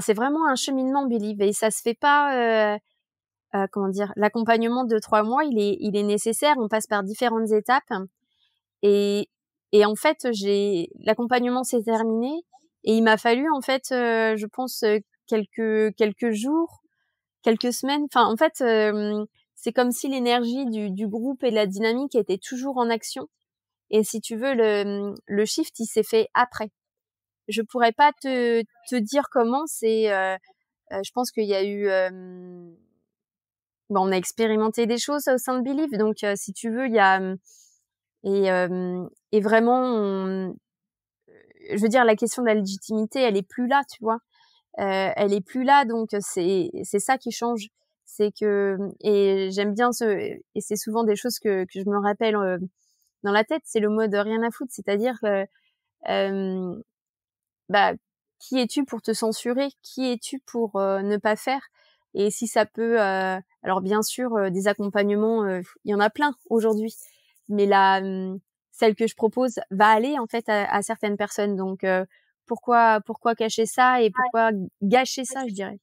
c'est vraiment un cheminement, Billy. et ça se fait pas. Euh, euh, comment dire L'accompagnement de trois mois, il est, nécessaire. On passe par différentes étapes, et, en fait, j'ai l'accompagnement s'est terminé, et il m'a fallu en fait, euh, je pense quelques jours, quelques semaines. Enfin, en fait, c'est comme si l'énergie du, groupe et de la dynamique était toujours en action. Et si tu veux, le, le shift, il s'est fait après je pourrais pas te, te dire comment. C'est, euh, euh je pense qu'il y a eu, bon, on a expérimenté des choses au sein de Believe. Donc, si tu veux, il y a et, et vraiment, je veux dire, la question de la légitimité, elle est plus là, tu vois. Euh, elle est plus là, donc c'est c'est ça qui change. C'est que et j'aime bien ce et c'est souvent des choses que que je me rappelle dans la tête. C'est le mot de rien à foutre, c'est-à-dire euh, bah, qui es-tu pour te censurer Qui es-tu pour ne pas faire Et si ça peut, alors bien sûr, des accompagnements, il y en a plein aujourd'hui, mais la mmh, celle que je propose va aller en fait à, à certaines personnes. Donc pourquoi pourquoi cacher ça et pourquoi gâcher ça, je dirais